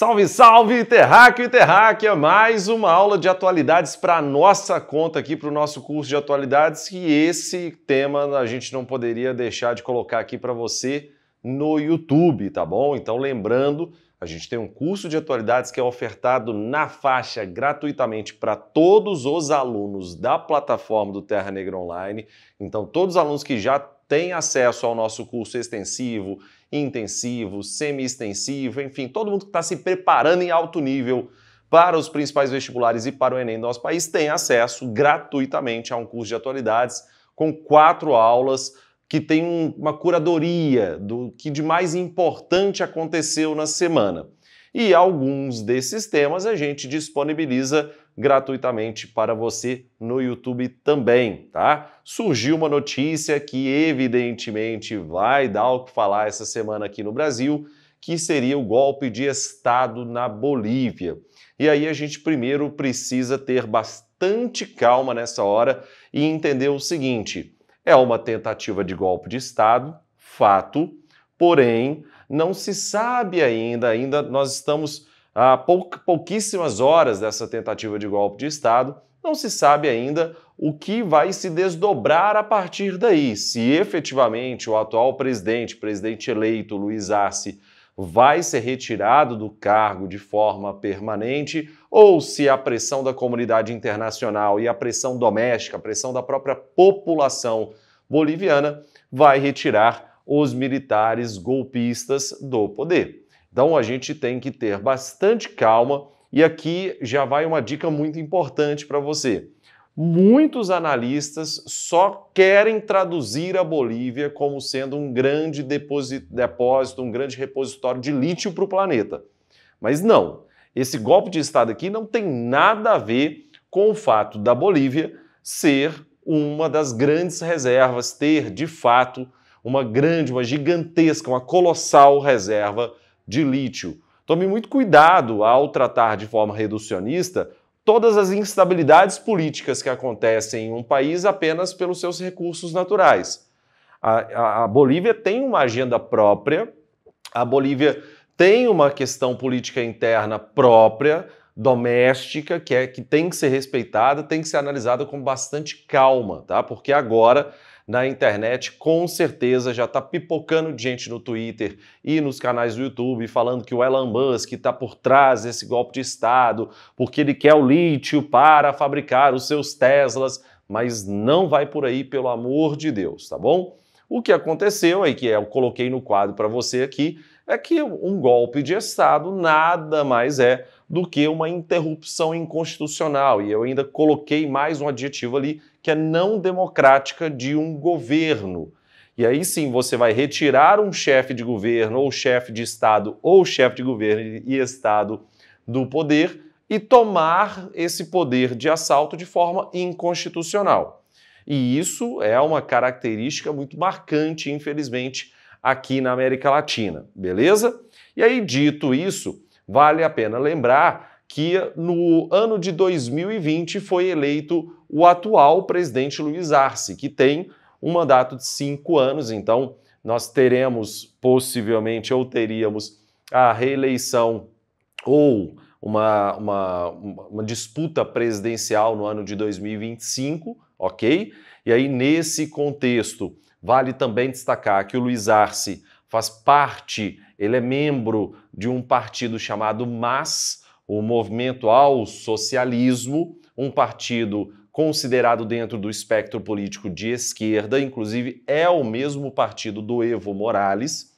Salve, salve, terráqueo e terráquea! Mais uma aula de atualidades para nossa conta aqui, para o nosso curso de atualidades. E esse tema a gente não poderia deixar de colocar aqui para você no YouTube, tá bom? Então, lembrando, a gente tem um curso de atualidades que é ofertado na faixa gratuitamente para todos os alunos da plataforma do Terra Negra Online. Então, todos os alunos que já tem acesso ao nosso curso extensivo, intensivo, semi-extensivo, enfim, todo mundo que está se preparando em alto nível para os principais vestibulares e para o Enem do nosso país tem acesso gratuitamente a um curso de atualidades com quatro aulas que tem uma curadoria do que de mais importante aconteceu na semana e alguns desses temas a gente disponibiliza gratuitamente para você no YouTube também, tá? Surgiu uma notícia que evidentemente vai dar o que falar essa semana aqui no Brasil, que seria o golpe de Estado na Bolívia. E aí a gente primeiro precisa ter bastante calma nessa hora e entender o seguinte: é uma tentativa de golpe de Estado, fato, porém não se sabe ainda, ainda nós estamos há pouquíssimas horas dessa tentativa de golpe de Estado, não se sabe ainda o que vai se desdobrar a partir daí, se efetivamente o atual presidente, presidente eleito Luiz Arce, vai ser retirado do cargo de forma permanente ou se a pressão da comunidade internacional e a pressão doméstica, a pressão da própria população boliviana vai retirar os militares golpistas do poder. Então a gente tem que ter bastante calma e aqui já vai uma dica muito importante para você. Muitos analistas só querem traduzir a Bolívia como sendo um grande depósito, um grande repositório de lítio para o planeta. Mas não, esse golpe de Estado aqui não tem nada a ver com o fato da Bolívia ser uma das grandes reservas, ter de fato uma grande, uma gigantesca, uma colossal reserva de lítio. Tome muito cuidado ao tratar de forma reducionista todas as instabilidades políticas que acontecem em um país apenas pelos seus recursos naturais. A, a, a Bolívia tem uma agenda própria, a Bolívia tem uma questão política interna própria, doméstica, que, é, que tem que ser respeitada, tem que ser analisada com bastante calma, tá? Porque agora na internet, com certeza já está pipocando de gente no Twitter e nos canais do YouTube falando que o Elon Musk está por trás desse golpe de Estado, porque ele quer o lítio para fabricar os seus Teslas, mas não vai por aí, pelo amor de Deus, tá bom? O que aconteceu, aí que eu coloquei no quadro para você aqui, é que um golpe de Estado nada mais é do que uma interrupção inconstitucional. E eu ainda coloquei mais um adjetivo ali, que é não democrática de um governo. E aí sim você vai retirar um chefe de governo, ou chefe de Estado, ou chefe de governo e Estado do poder e tomar esse poder de assalto de forma inconstitucional. E isso é uma característica muito marcante, infelizmente, aqui na América Latina, beleza? E aí, dito isso, Vale a pena lembrar que no ano de 2020 foi eleito o atual presidente Luiz Arce, que tem um mandato de cinco anos, então nós teremos possivelmente ou teríamos a reeleição ou uma, uma, uma, disputa presidencial no ano de 2025, ok? E aí, nesse contexto, vale também destacar que o Luiz Arce faz parte, ele é membro de um partido chamado MAS, o Movimento ao Socialismo, um partido considerado dentro do espectro político de esquerda, inclusive é o mesmo partido do Evo Morales.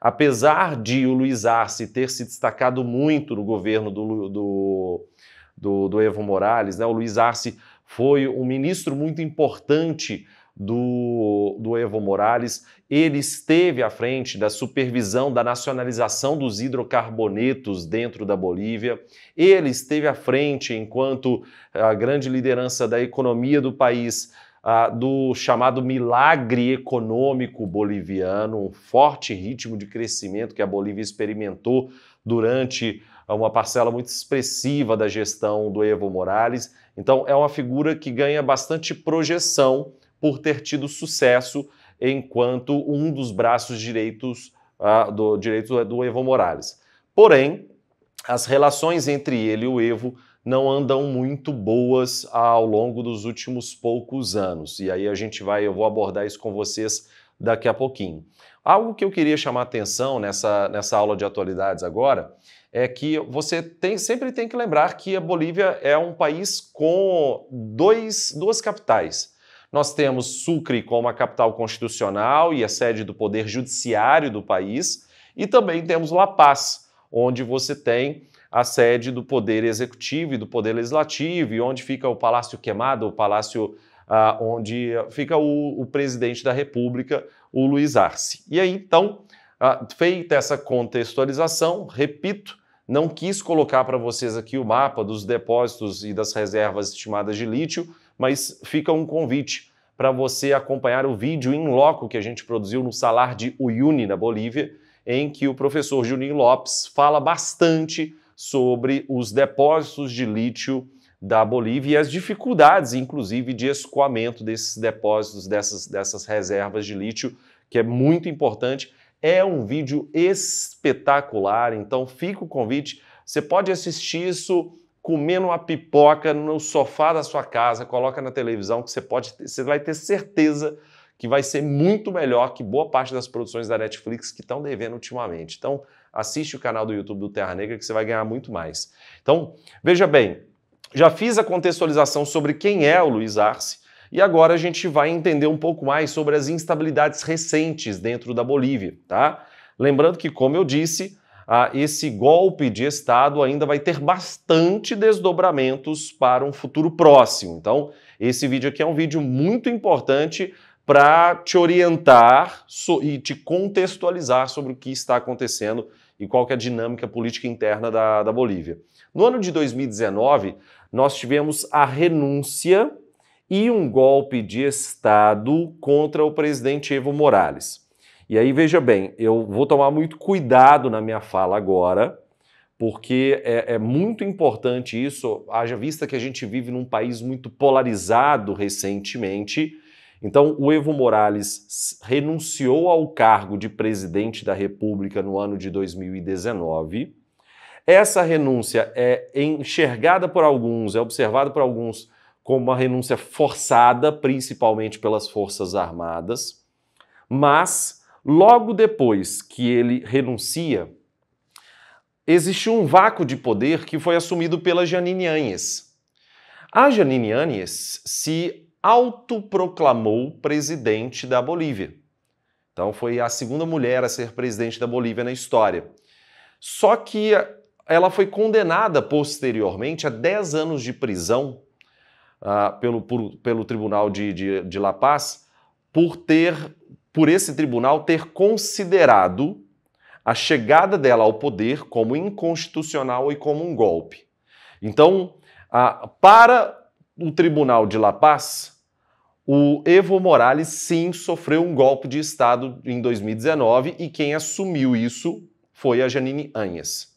Apesar de o Luiz Arce ter se destacado muito no governo do, do, do, do Evo Morales, né? o Luiz Arce foi um ministro muito importante do, do Evo Morales. Ele esteve à frente da supervisão da nacionalização dos hidrocarbonetos dentro da Bolívia. Ele esteve à frente, enquanto eh, a grande liderança da economia do país, ah, do chamado milagre econômico boliviano, um forte ritmo de crescimento que a Bolívia experimentou durante ah, uma parcela muito expressiva da gestão do Evo Morales. Então, é uma figura que ganha bastante projeção por ter tido sucesso enquanto um dos braços direitos uh, do direito do Evo Morales. Porém, as relações entre ele e o Evo não andam muito boas ao longo dos últimos poucos anos. E aí a gente vai, eu vou abordar isso com vocês daqui a pouquinho. Algo que eu queria chamar atenção nessa, nessa aula de atualidades agora é que você tem, sempre tem que lembrar que a Bolívia é um país com dois, duas capitais. Nós temos Sucre como a capital constitucional e a sede do poder judiciário do país, e também temos La Paz, onde você tem a sede do poder executivo e do poder legislativo, e onde fica o Palácio Queimado, o palácio ah, onde fica o, o, presidente da República, o Luiz Arce. E aí, então, ah, feita essa contextualização, repito, não quis colocar para vocês aqui o mapa dos depósitos e das reservas estimadas de lítio, mas fica um convite para você acompanhar o vídeo em loco que a gente produziu no Salar de Uyuni, na Bolívia, em que o professor Juninho Lopes fala bastante sobre os depósitos de lítio da Bolívia e as dificuldades, inclusive, de escoamento desses depósitos, dessas, dessas reservas de lítio, que é muito importante. É um vídeo espetacular, então fica o convite. Você pode assistir isso comendo uma pipoca no sofá da sua casa, coloca na televisão que você pode, você vai ter certeza que vai ser muito melhor que boa parte das produções da Netflix que estão devendo ultimamente. Então, assiste o canal do YouTube do Terra Negra que você vai ganhar muito mais. Então, veja bem, já fiz a contextualização sobre quem é o Luiz Arce e agora a gente vai entender um pouco mais sobre as instabilidades recentes dentro da Bolívia, tá? Lembrando que, como eu disse, ah, esse golpe de Estado ainda vai ter bastante desdobramentos para um futuro próximo. Então, esse vídeo aqui é um vídeo muito importante para te orientar e te contextualizar sobre o que está acontecendo e qual é a dinâmica política interna da, da Bolívia. No ano de 2019, nós tivemos a renúncia e um golpe de Estado contra o presidente Evo Morales. E aí, veja bem, eu vou tomar muito cuidado na minha fala agora, porque é, é, muito importante isso, haja vista que a gente vive num país muito polarizado recentemente. Então, o Evo Morales renunciou ao cargo de presidente da República no ano de 2019. Essa renúncia é enxergada por alguns, é observada por alguns como uma renúncia forçada, principalmente pelas Forças Armadas, mas Logo depois que ele renuncia, existiu um vácuo de poder que foi assumido pela Janine Anies. A Janine Anies se autoproclamou presidente da Bolívia. Então foi a segunda mulher a ser presidente da Bolívia na história. Só que ela foi condenada posteriormente a 10 anos de prisão uh, pelo, por, pelo Tribunal de, de, de La Paz por ter por esse tribunal ter considerado a chegada dela ao poder como inconstitucional e como um golpe. Então, a, para o Tribunal de La Paz, o Evo Morales sim sofreu um golpe de Estado em 2019 e quem assumiu isso foi a Janine Anhas.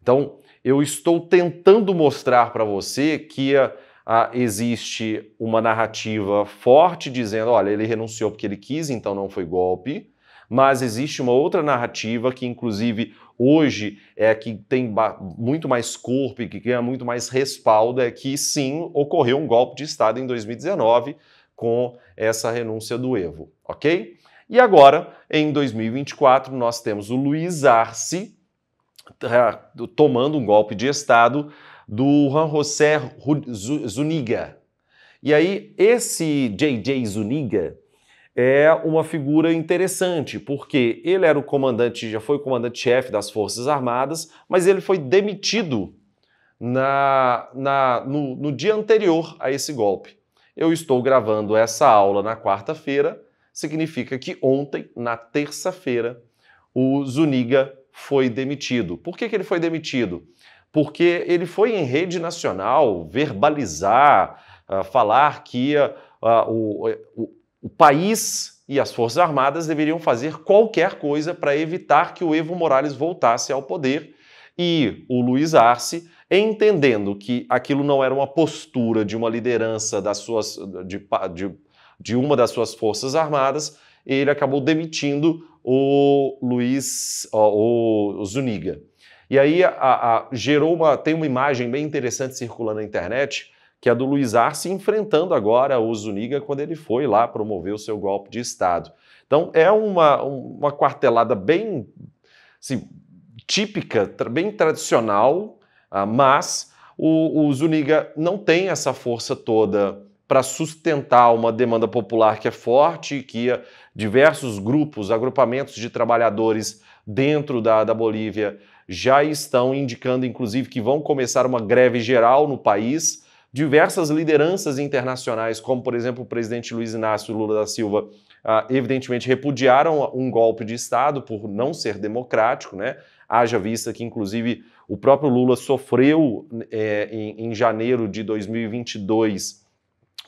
Então, eu estou tentando mostrar para você que a, ah, existe uma narrativa forte dizendo: olha, ele renunciou porque ele quis, então não foi golpe. Mas existe uma outra narrativa que, inclusive, hoje é que tem muito mais corpo e que ganha muito mais respaldo: é que sim, ocorreu um golpe de Estado em 2019 com essa renúncia do Evo, ok? E agora, em 2024, nós temos o Luiz Arce tomando um golpe de Estado do Juan José Zuniga. E aí, esse J.J. Zuniga é uma figura interessante, porque ele era o comandante, já foi o comandante-chefe das Forças Armadas, mas ele foi demitido na, na no, no dia anterior a esse golpe. Eu estou gravando essa aula na quarta-feira, significa que ontem, na terça-feira, o Zuniga foi demitido. Por que, que ele foi demitido? porque ele foi em rede nacional verbalizar, uh, falar que uh, o, o, o país e as Forças Armadas deveriam fazer qualquer coisa para evitar que o Evo Morales voltasse ao poder. E o Luiz Arce, entendendo que aquilo não era uma postura de uma liderança das suas, de, de, de uma das suas Forças Armadas, ele acabou demitindo o Luiz o, o Zuniga. E aí a, a, gerou uma. Tem uma imagem bem interessante circulando na internet, que é do Luiz Arce enfrentando agora o Zuniga quando ele foi lá promover o seu golpe de Estado. Então é uma, uma quartelada bem assim, típica, bem tradicional, ah, mas o, o Zuniga não tem essa força toda para sustentar uma demanda popular que é forte, que diversos grupos, agrupamentos de trabalhadores dentro da, da Bolívia já estão indicando, inclusive, que vão começar uma greve geral no país. Diversas lideranças internacionais, como por exemplo o presidente Luiz Inácio Lula da Silva, ah, evidentemente repudiaram um golpe de Estado por não ser democrático, né? Haja vista que, inclusive, o próprio Lula sofreu é, em, em janeiro de 2022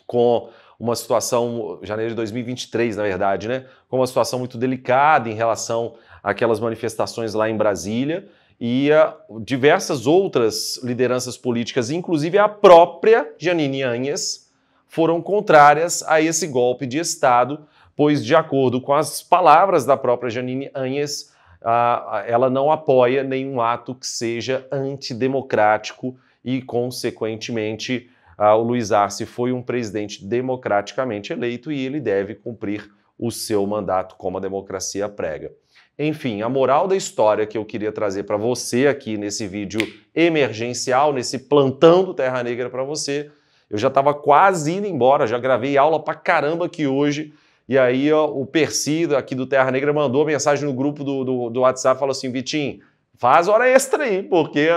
com uma situação, janeiro de 2023, na verdade, né? Com uma situação muito delicada em relação àquelas manifestações lá em Brasília e a diversas outras lideranças políticas, inclusive a própria Janine Anhes, foram contrárias a esse golpe de Estado, pois, de acordo com as palavras da própria Janine Anhes, ela não apoia nenhum ato que seja antidemocrático e, consequentemente, ah, o Luiz Arce foi um presidente democraticamente eleito e ele deve cumprir o seu mandato como a democracia prega. Enfim, a moral da história que eu queria trazer para você aqui nesse vídeo emergencial, nesse plantão do Terra Negra para você, eu já estava quase indo embora, já gravei aula para caramba aqui hoje. E aí ó, o Percido aqui do Terra Negra mandou mensagem no grupo do, do, do WhatsApp, falou assim, Vitinho, faz hora extra aí, porque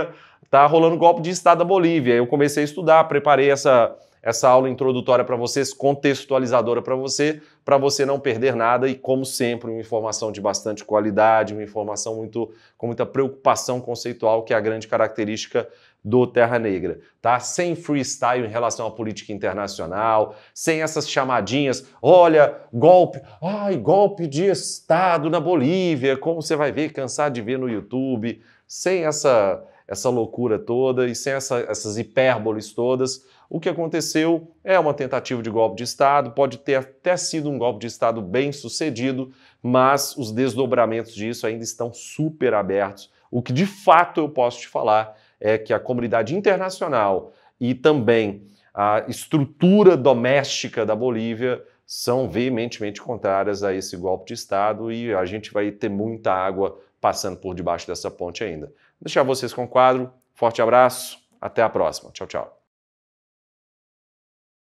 tá rolando golpe de Estado da Bolívia. Eu comecei a estudar, preparei essa, essa aula introdutória para vocês, contextualizadora para você, para você não perder nada e, como sempre, uma informação de bastante qualidade, uma informação muito, com muita preocupação conceitual, que é a grande característica do Terra Negra, tá? Sem freestyle em relação à política internacional, sem essas chamadinhas, olha, golpe, ai, golpe de Estado na Bolívia, como você vai ver, cansar de ver no YouTube, sem essa essa loucura toda e sem essa, essas hipérboles todas. O que aconteceu é uma tentativa de golpe de Estado, pode ter até sido um golpe de Estado bem sucedido, mas os desdobramentos disso ainda estão super abertos. O que de fato eu posso te falar é que a comunidade internacional e também a estrutura doméstica da Bolívia são veementemente contrárias a esse golpe de Estado e a gente vai ter muita água passando por debaixo dessa ponte ainda deixar vocês com o quadro. Forte abraço, até a próxima. Tchau, tchau.